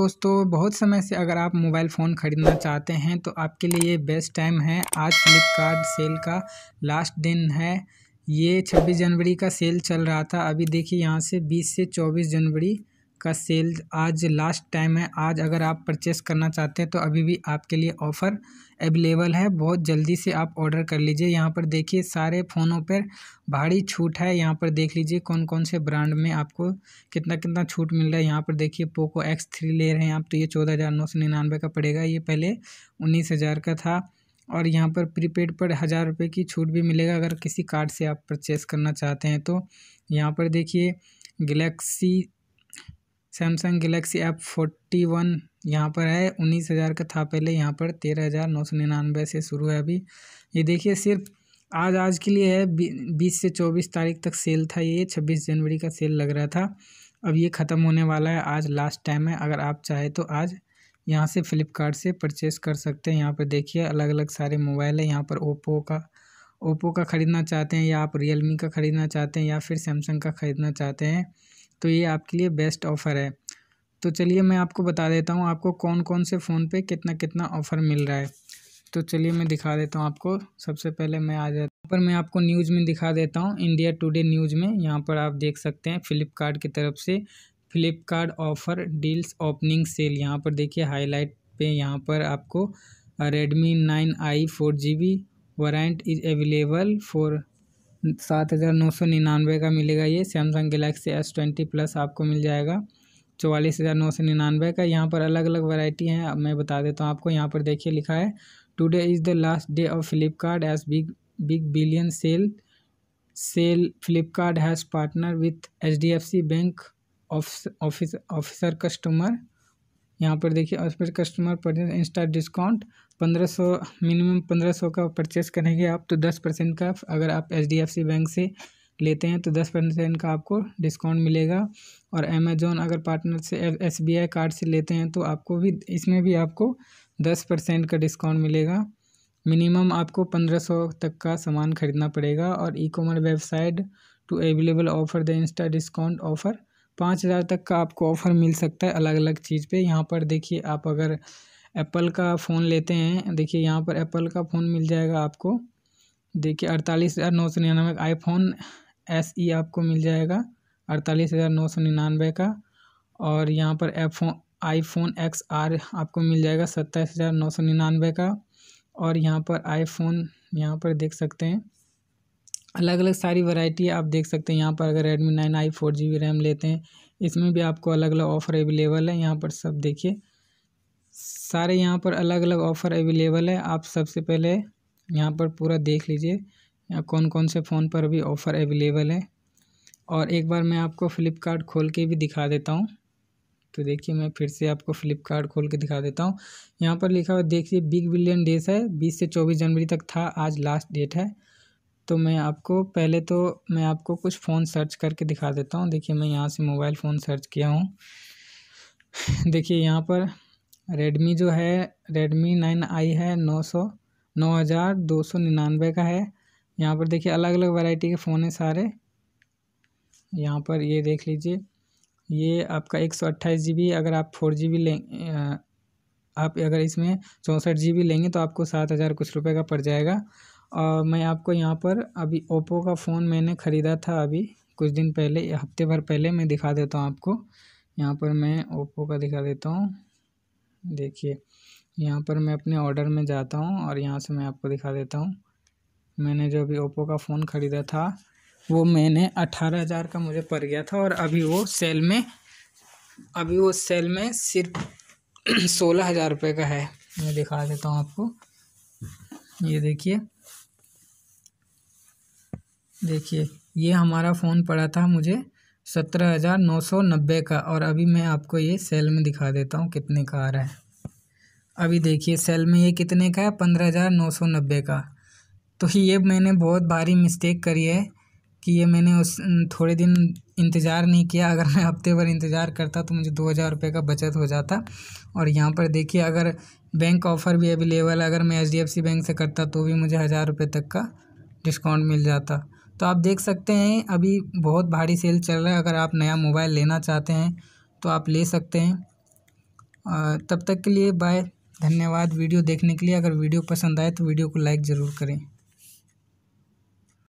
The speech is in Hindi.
दोस्तों बहुत समय से अगर आप मोबाइल फ़ोन ख़रीदना चाहते हैं तो आपके लिए ये बेस्ट टाइम है आज फ्लिपकार्ट सेल का लास्ट दिन है ये 26 जनवरी का सेल चल रहा था अभी देखिए यहाँ से 20 से 24 जनवरी का सेल आज लास्ट टाइम है आज अगर आप परचेस करना चाहते हैं तो अभी भी आपके लिए ऑफ़र अवेलेबल है बहुत जल्दी से आप ऑर्डर कर लीजिए यहाँ पर देखिए सारे फ़ोनों पर भारी छूट है यहाँ पर देख लीजिए कौन कौन से ब्रांड में आपको कितना कितना छूट मिल रहा है यहाँ पर देखिए पोको एक्स थ्री ले रहे हैं आप तो ये चौदह हज़ार नौ सौ निन्यानवे का पड़ेगा ये पहले उन्नीस हज़ार का था और यहाँ पर प्रीपेड पर हज़ार रुपये की छूट भी मिलेगा अगर किसी कार्ड से आप परचेस करना चाहते हैं तो यहाँ पर देखिए galaxy Samsung galaxy A forty one यहाँ पर है उन्नीस हज़ार का था पहले यहाँ पर तेरह हज़ार नौ सौ निन्यानवे से शुरू है अभी ये देखिए सिर्फ आज आज के लिए है बीस से चौबीस तारीख तक सेल था ये छब्बीस जनवरी का सेल लग रहा था अब ये ख़त्म होने वाला है आज लास्ट टाइम है अगर आप चाहे तो आज यहाँ से फ्लिपकार्ट से परचेस कर सकते हैं यहाँ पर देखिए अलग अलग सारे मोबाइल है यहाँ पर ओप्पो का ओप्पो का ख़रीदना चाहते हैं या आप रियलमी का ख़रीदना चाहते हैं या फिर सैमसंग का ख़रीदना चाहते हैं तो ये आपके लिए बेस्ट ऑफ़र है तो चलिए मैं आपको बता देता हूँ आपको कौन कौन से फ़ोन पे कितना कितना ऑफ़र मिल रहा है तो चलिए मैं दिखा देता हूँ आपको सबसे पहले मैं आ जाता हूँ पर मैं आपको न्यूज़ में दिखा देता हूँ इंडिया टुडे न्यूज़ में यहाँ पर आप देख सकते हैं फ़्लिपकार्ट की तरफ से Flipkart offer deals opening sale यहाँ पर देखिए हाईलाइट पे यहाँ पर आपको Redmi nine I four G B variant is available for सात हज़ार नौ सौ निन्यानवे का मिलेगा ये Samsung Galaxy S twenty plus आपको मिल जाएगा चौवालीस हज़ार नौ सौ निन्यानवे का यहाँ पर अलग अलग वैरायटी हैं अब मैं बता देता हूँ आपको यहाँ पर देखिए लिखा है today is the last day of Flipkart एज big big billion sale sale Flipkart has partner with H D F C bank ऑफिसर कस्टमर यहाँ पर देखिए और फिर कस्टमर परचेज इंस्टा डिस्काउंट पंद्रह सौ मिनिमम पंद्रह सौ का परचेस करेंगे आप तो दस परसेंट का अगर आप H D F C bank से लेते हैं तो दस परसेंट का आपको डिस्काउंट मिलेगा और अमेजोन अगर पार्टनर से एस बी आई कार्ड से लेते हैं तो आपको भी इसमें भी आपको दस परसेंट का डिस्काउंट मिलेगा मिनिमम आपको पंद्रह सौ तक का सामान खरीदना पड़ेगा और e commerce website to available offer the insta discount offer पाँच हज़ार तक का आपको ऑफ़र मिल सकता है अलग अलग चीज़ पे यहाँ पर देखिए आप अगर एप्पल का फ़ोन लेते हैं देखिए यहाँ पर एप्पल का फ़ोन मिल जाएगा आपको देखिए अड़तालीस हज़ार नौ सौ निन्यानवे आई फोन एस ई आपको मिल जाएगा अड़तालीस हज़ार नौ सौ निन्यानवे का और यहाँ पर एप phone iPhone X R आपको मिल जाएगा सत्ताईस हज़ार नौ सौ निन्यानवे का और यहाँ पर आई फोन यहाँ पर देख सकते हैं अलग अलग सारी वैरायटी आप देख सकते हैं यहाँ पर अगर Redmi nine I four G B RAM लेते हैं इसमें भी आपको अलग अलग ऑफ़र अवेलेबल है यहाँ पर सब देखिए सारे यहाँ पर अलग अलग ऑफ़र अवेलेबल है आप सबसे पहले यहाँ पर पूरा देख लीजिए यहाँ कौन कौन से फ़ोन पर भी ऑफ़र अवेलेबल है और एक बार मैं आपको फ़्लिपकार्ट खोल के भी दिखा देता हूँ तो देखिए मैं फिर से आपको फ़्लिपकार्ट खोल के दिखा देता हूँ यहाँ पर लिखा हुआ देखिए बिग बिलियन डेज है बीस से चौबीस जनवरी तक था आज लास्ट डेट है तो मैं आपको पहले तो मैं आपको कुछ फ़ोन सर्च करके दिखा देता हूँ देखिए मैं यहाँ से मोबाइल फ़ोन सर्च किया हूँ देखिए यहाँ पर रेडमी जो है रेडमी नाइन आई है नौ सौ नौ हज़ार दो सौ निन्यानवे का है यहाँ पर देखिए अलग अलग वैरायटी के फ़ोन हैं सारे यहाँ पर ये देख लीजिए ये आपका एक सौ अट्ठाईस जी बी अगर आप फोर जी बी लें आप अगर इसमें चौंसठ जी बी लेंगे तो आपको सात हज़ार कुछ रुपए का पड़ जाएगा और मैं आपको यहाँ पर अभी ओप्पो का फ़ोन मैंने ख़रीदा था अभी कुछ दिन पहले हफ़्ते भर पहले मैं दिखा देता हूँ आपको यहाँ पर मैं ओप्पो का दिखा देता हूँ देखिए यहाँ पर मैं अपने ऑर्डर में जाता हूँ और यहाँ से मैं आपको दिखा देता हूँ मैंने जो अभी ओप्पो का फ़ोन ख़रीदा था वो मैंने अठारह हज़ार का मुझे पड़ गया था और अभी वो सेल में अभी वो सेल में सिर्फ सोलह हज़ार रुपये का है मैं दिखा देता हूँ आपको ये देखिए देखिए ये हमारा फ़ोन पड़ा था मुझे सत्रह हज़ार नौ सौ नब्बे का और अभी मैं आपको ये सेल में दिखा देता हूँ कितने का आ रहा है अभी देखिए सेल में ये कितने का है पंद्रह हज़ार नौ सौ नब्बे का तो ये मैंने बहुत भारी मिस्टेक करी है कि ये मैंने उस थोड़े दिन इंतज़ार नहीं किया अगर मैं हफ्ते भर इंतज़ार करता तो मुझे दो हज़ार रुपये का बचत हो जाता और यहाँ पर देखिए अगर बैंक ऑफ़र भी अवेलेबल है अगर मैं एच बैंक से करता तो भी मुझे हज़ार रुपये तक का डिस्काउंट मिल जाता तो आप देख सकते हैं अभी बहुत भारी सेल चल रहा है अगर आप नया मोबाइल लेना चाहते हैं तो आप ले सकते हैं तब तक के लिए बाय धन्यवाद वीडियो देखने के लिए अगर वीडियो पसंद आए तो वीडियो को लाइक ज़रूर करें